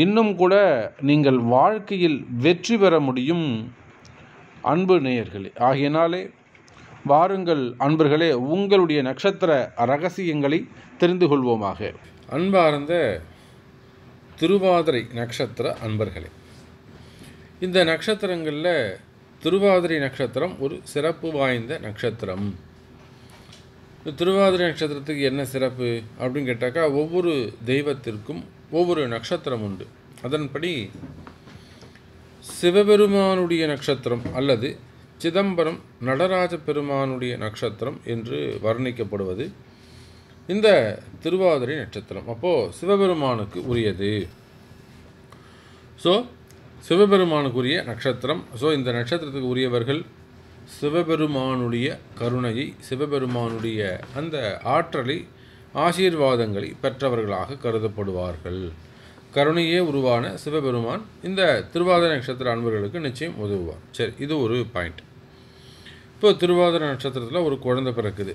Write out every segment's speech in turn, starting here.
இன்னும் கூட நீங்கள் வாழ்க்கையில் வெற்றி பெற முடியும் அன்பு நேயர்களே ஆகையினாலே வாருங்கள் அன்பர்களே உங்களுடைய நட்சத்திர ரகசியங்களை தெரிந்து கொள்வோமாக அன்பார்ந்த திருவாதிரை நட்சத்திர அன்பர்களே இந்த நட்சத்திரங்களில் திருவாதிரை நட்சத்திரம் ஒரு சிறப்பு வாய்ந்த நட்சத்திரம் திருவாதிரை நட்சத்திரத்துக்கு என்ன சிறப்பு அப்படின்னு கேட்டாக்கா ஒவ்வொரு தெய்வத்திற்கும் ஒவ்வொரு நட்சத்திரம் உண்டு அதன்படி சிவபெருமானுடைய நட்சத்திரம் அல்லது சிதம்பரம் நடராஜ பெருமானுடைய நட்சத்திரம் என்று வர்ணிக்கப்படுவது இந்த திருவாதிரை நட்சத்திரம் அப்போது சிவபெருமானுக்கு உரியது ஸோ சிவபெருமானுக்குரிய நட்சத்திரம் ஸோ இந்த நட்சத்திரத்துக்கு உரியவர்கள் சிவபெருமானுடைய கருணையை சிவபெருமானுடைய அந்த ஆற்றலை ஆசீர்வாதங்களை பெற்றவர்களாக கருதப்படுவார்கள் கருணையே உருவான சிவபெருமான் இந்த திருவாதிர நட்சத்திர அன்பர்களுக்கு நிச்சயம் உதவுவார் சரி இது ஒரு பாயிண்ட் இப்போ திருவாதிர நட்சத்திரத்தில் ஒரு குழந்தை பிறக்குது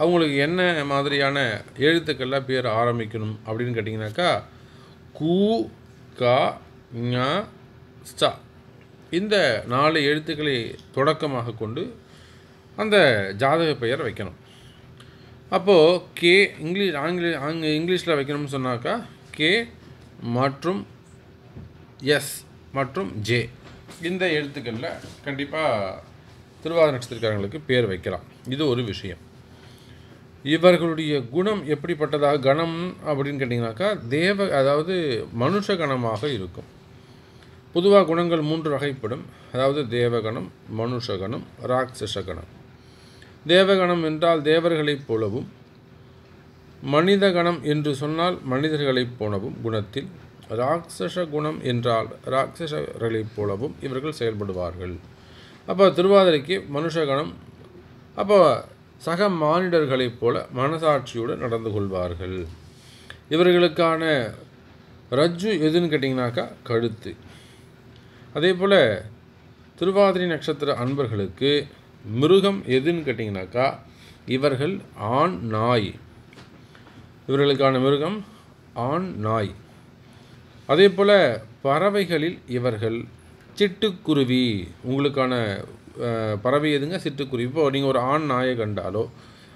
அவங்களுக்கு என்ன மாதிரியான எழுத்துக்கள்லாம் பேர் ஆரம்பிக்கணும் அப்படின்னு கேட்டிங்கனாக்கா கூ கா ஞா ஸ்டா இந்த நாலு எழுத்துக்களை தொடக்கமாக கொண்டு அந்த ஜாதக பெயர் வைக்கணும் அப்போது கே இங்கிலீஷ் ஆங்கில ஆங்க இங்கிலீஷில் வைக்கணும்னு சொன்னாக்கா கே மற்றும் எஸ் மற்றும் ஜே இந்த எழுத்துக்களில் கண்டிப்பாக திருவாத நட்சத்திரக்காரங்களுக்கு பேர் வைக்கலாம் இது ஒரு விஷயம் இவர்களுடைய குணம் எப்படிப்பட்டதாக கணம் அப்படின்னு கேட்டிங்கனாக்கா தேவ அதாவது மனுஷ கணமாக இருக்கும் பொதுவாக குணங்கள் மூன்று வகைப்படும் அதாவது தேவகணம் மனுஷகணம் ராட்சச கணம் தேவகணம் என்றால் தேவர்களைப் போலவும் மனித கணம் என்று சொன்னால் மனிதர்களைப் போலவும் குணத்தில் ராட்சச குணம் என்றால் ராட்சசர்களைப் போலவும் இவர்கள் செயல்படுவார்கள் அப்போ திருவாதிரைக்கு மனுஷகணம் அப்போ சக மானிடர்களைப் போல மனசாட்சியுடன் நடந்து கொள்வார்கள் இவர்களுக்கான ரஜ்ஜு எதுன்னு கேட்டிங்கனாக்கா கழுத்து அதே போல் திருவாதிரை நட்சத்திர அன்பர்களுக்கு மிருகம் எதுன்னு கேட்டிங்கனாக்கா இவர்கள் ஆண் நாய் இவர்களுக்கான மிருகம் ஆண் நாய் அதே போல் பறவைகளில் இவர்கள் சிட்டுக்குருவி உங்களுக்கான பறவை எதுங்க சிட்டுக்குருவி இப்போ நீங்கள் ஒரு ஆண் நாயை கண்டாலோ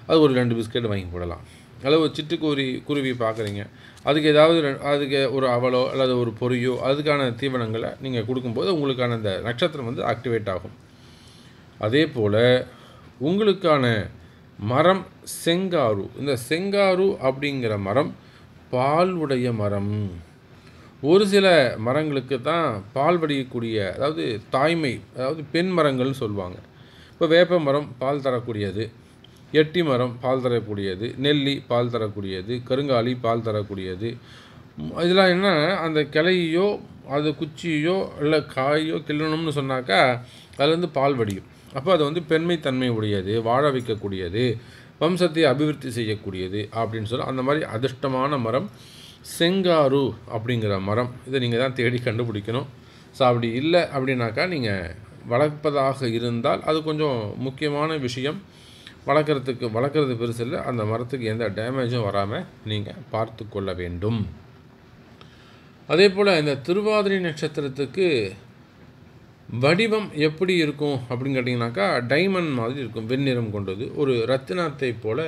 அது ஒரு ரெண்டு பிஸ்கெட் வாங்கி போடலாம் அல்லது ஒரு சிட்டுக்குருவி குருவி பார்க்குறீங்க அதுக்கு ஏதாவது அதுக்கு ஒரு அவலோ அல்லது ஒரு பொறியோ அதுக்கான தீவனங்களை நீங்கள் கொடுக்கும்போது உங்களுக்கான அந்த நட்சத்திரம் வந்து ஆக்டிவேட் ஆகும் அதே போல் உங்களுக்கான மரம் செங்காரு இந்த செங்காரு அப்படிங்கிற மரம் பால் உடைய மரம் ஒரு சில மரங்களுக்கு தான் பால் வடியக்கூடிய அதாவது தாய்மை அதாவது பெண் மரங்கள்னு சொல்லுவாங்க இப்போ வேப்ப மரம் பால் தரக்கூடியது எட்டி மரம் பால் தரக்கூடியது நெல்லி பால் தரக்கூடியது கருங்காலி பால் தரக்கூடியது இதெல்லாம் என்ன அந்த கிளையோ அது குச்சியோ இல்லை காயோ கிள்ளணும்னு சொன்னாக்கா அதுலேருந்து பால் வடியும் அப்போ அது வந்து பெண்மை தன்மை உடையது வாழ வைக்கக்கூடியது வம்சத்தை அபிவிருத்தி செய்யக்கூடியது அப்படின்னு சொல்ல அந்த மாதிரி அதிர்ஷ்டமான மரம் செங்காரு அப்படிங்கிற மரம் இதை நீங்கள் தான் தேடி கண்டுபிடிக்கணும் ஸோ அப்படி இல்லை அப்படின்னாக்கா நீங்கள் வளர்ப்பதாக இருந்தால் அது கொஞ்சம் முக்கியமான விஷயம் வளர்க்குறதுக்கு வளர்க்குறது பெருசு இல்லை அந்த மரத்துக்கு எந்த டேமேஜும் வராமல் நீங்கள் பார்த்து கொள்ள வேண்டும் அதே போல் இந்த திருவாதிரை நட்சத்திரத்துக்கு வடிவம் எப்படி இருக்கும் அப்படின்னு கேட்டிங்கனாக்கா டைமண்ட் மாதிரி இருக்கும் வெண்ணிறம் கொண்டது ஒரு ரத்தினத்தை போல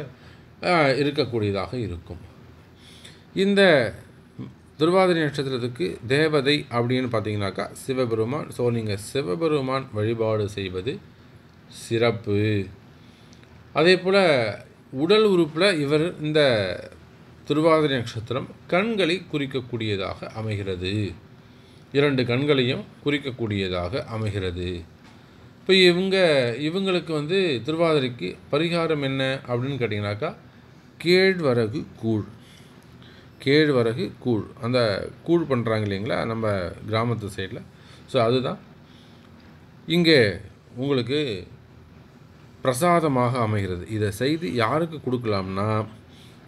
இருக்கக்கூடியதாக இருக்கும் இந்த திருவாதிரை நட்சத்திரத்துக்கு தேவதை அப்படின்னு பார்த்தீங்கன்னாக்கா சிவபெருமான் ஸோ நீங்கள் சிவபெருமான் வழிபாடு செய்வது சிறப்பு அதே போல் உடல் உறுப்பில் இவர் இந்த திருவாதிரி நட்சத்திரம் கண்களை குறிக்கக்கூடியதாக அமைகிறது இரண்டு கண்களையும் குறிக்கக்கூடியதாக அமைகிறது இப்போ இவங்க இவங்களுக்கு வந்து திருவாதிரைக்கு பரிகாரம் என்ன அப்படின்னு கேட்டிங்கனாக்கா கேழ்வரகு கூழ் கேழ்வரகு கூழ் அந்த கூழ் பண்ணுறாங்க இல்லைங்களா நம்ம கிராமத்து சைடில் ஸோ அதுதான் இங்கே உங்களுக்கு பிரசாதமாக அமைகிறது இதை செய்து யாருக்கு கொடுக்கலாம்னா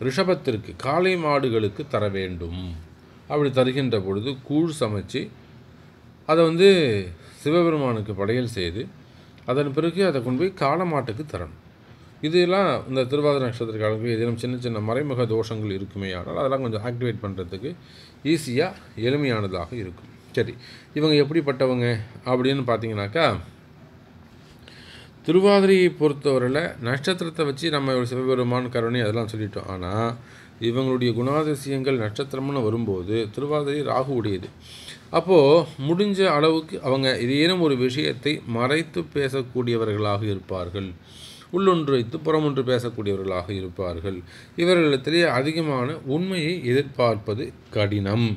ரிஷபத்திற்கு காளை மாடுகளுக்கு தர வேண்டும் அப்படி தருகின்ற பொழுது கூழ் சமைச்சு அதை வந்து சிவபெருமானுக்கு படையல் செய்து அதன் பிறகு அதை கொண்டு போய் காலமாட்டுக்கு தரணும் இதெல்லாம் இந்த திருவாதிரை நட்சத்திர காலத்துக்கு ஏதேனும் சின்ன சின்ன மறைமுக தோஷங்கள் இருக்குமே ஆனால் அதெல்லாம் கொஞ்சம் ஆக்டிவேட் பண்ணுறதுக்கு ஈஸியாக எளிமையானதாக இருக்கும் சரி இவங்க எப்படிப்பட்டவங்க அப்படின்னு பார்த்தீங்கன்னாக்கா திருவாதிரையை பொறுத்தவரையில் நட்சத்திரத்தை வச்சு நம்ம சிவபெருமான் கருணை அதெல்லாம் சொல்லிட்டோம் ஆனால் இவங்களுடைய குணாதிசயங்கள் நட்சத்திரம்னு வரும்போது திருவாதிரை ராகு உடையது அப்போது முடிஞ்ச அளவுக்கு அவங்க ஏதேனும் ஒரு விஷயத்தை மறைத்து பேசக்கூடியவர்களாக இருப்பார்கள் உள்ளொன்று வைத்து புறமொன்று பேசக்கூடியவர்களாக இருப்பார்கள் இவர்களிடத்திலேயே அதிகமான உண்மையை எதிர்பார்ப்பது கடினம்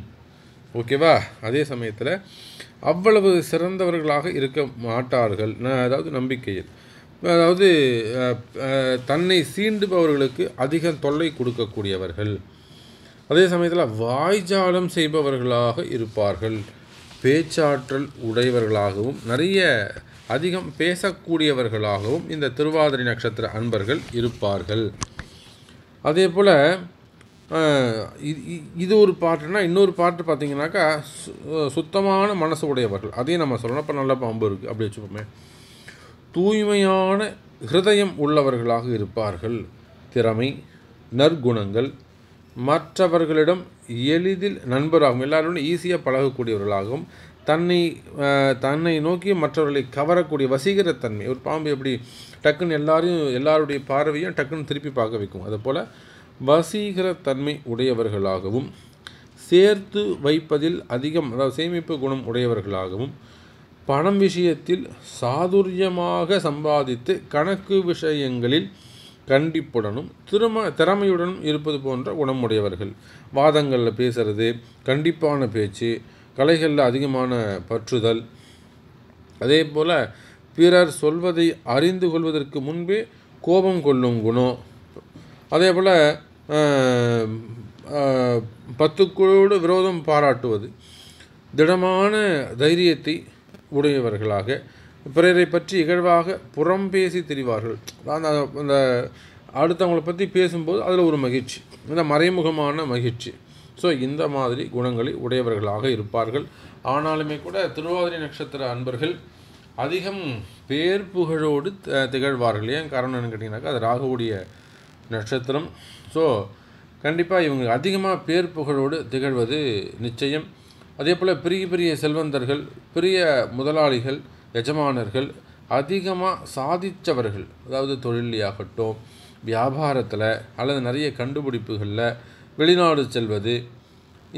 ஓகேவா அதே சமயத்தில் அவ்வளவு சிறந்தவர்களாக இருக்க மாட்டார்கள் அதாவது நம்பிக்கையில் அதாவது தன்னை சீண்டுபவர்களுக்கு அதிகம் தொல்லை கொடுக்கக்கூடியவர்கள் அதே சமயத்தில் வாய்ஜாலம் செய்பவர்களாக இருப்பார்கள் பேச்சாற்றல் உடையவர்களாகவும் நிறைய அதிகம் பேசக்கூடியவர்களாகவும் இந்த திருவாதிரை நட்சத்திர அன்பர்கள் இருப்பார்கள் அதே போல் இது ஒரு பாட்டுனா இன்னொரு பாட்டு பார்த்தீங்கன்னாக்கா சுத்தமான மனசு உடையவர்கள் அதையும் நம்ம சொல்லணும் இப்போ நல்ல பாம்பு இருக்குது அப்படி வச்சுப்போமே தூய்மையான ஹிருதயம் உள்ளவர்களாக இருப்பார்கள் திறமை நற்குணங்கள் மற்றவர்களிடம் எளிதில் நண்பராகவும் எல்லாரோடும் ஈஸியாக பழகக்கூடியவர்களாகவும் தன்னை தன்னை நோக்கி மற்றவர்களை கவரக்கூடிய வசீகர தன்மை ஒரு பாம்பு எப்படி டக்குன்னு எல்லாரையும் எல்லாருடைய பார்வையும் டக்குன்னு திருப்பி பார்க்க வைக்கும் அதுபோல் வசீகரத்தன்மை உடையவர்களாகவும் சேர்த்து வைப்பதில் அதிகம் அதாவது சேமிப்பு குணம் உடையவர்களாகவும் பணம் விஷயத்தில் சாதுரியமாக சம்பாதித்து கணக்கு விஷயங்களில் கண்டிப்புடனும் திரும திறமையுடனும் இருப்பது போன்ற குணமுடையவர்கள் வாதங்களில் பேசுறது கண்டிப்பான பேச்சு கலைகளில் அதிகமான பற்றுதல் அதே போல் பிறர் சொல்வதை அறிந்து கொள்வதற்கு முன்பே கோபம் கொள்ளும் குணம் அதே போல் பத்துக்குழோடு விரோதம் பாராட்டுவது திடமான தைரியத்தை உடையவர்களாக பிறரை பற்றி இகழ்வாக புறம் பேசி தெரிவார்கள் அந்த அந்த அடுத்தவங்களை பற்றி பேசும்போது அதில் ஒரு மகிழ்ச்சி இந்த மறைமுகமான மகிழ்ச்சி ஸோ இந்த மாதிரி குணங்களை உடையவர்களாக இருப்பார்கள் ஆனாலுமே கூட திருவாதிரை நட்சத்திர அன்பர்கள் அதிகம் பேர் புகழோடு திகழ்வார்கள் ஏன் காரணம் என்னென்னு கேட்டிங்கனாக்கா அது ராகுடைய நட்சத்திரம் ஸோ கண்டிப்பாக இவங்க அதிகமாக பேர் புகழோடு திகழ்வது நிச்சயம் அதே போல் பெரிய பெரிய செல்வந்தர்கள் பெரிய முதலாளிகள் எஜமானர்கள் அதிகமாக சாதித்தவர்கள் அதாவது தொழிலையாகட்டும் வியாபாரத்தில் அல்லது நிறைய கண்டுபிடிப்புகளில் வெளிநாடு செல்வது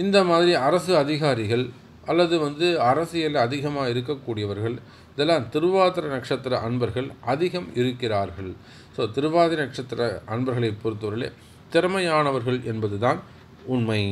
இந்த மாதிரி அரசு அதிகாரிகள் அல்லது வந்து அரசியல் அதிகமாக இருக்கக்கூடியவர்கள் இதெல்லாம் திருவாதிர நட்சத்திர அன்பர்கள் அதிகம் இருக்கிறார்கள் ஸோ திருவாதிர நட்சத்திர அன்பர்களை பொறுத்தவரையிலே திறமையானவர்கள் என்பதுதான் உண்மை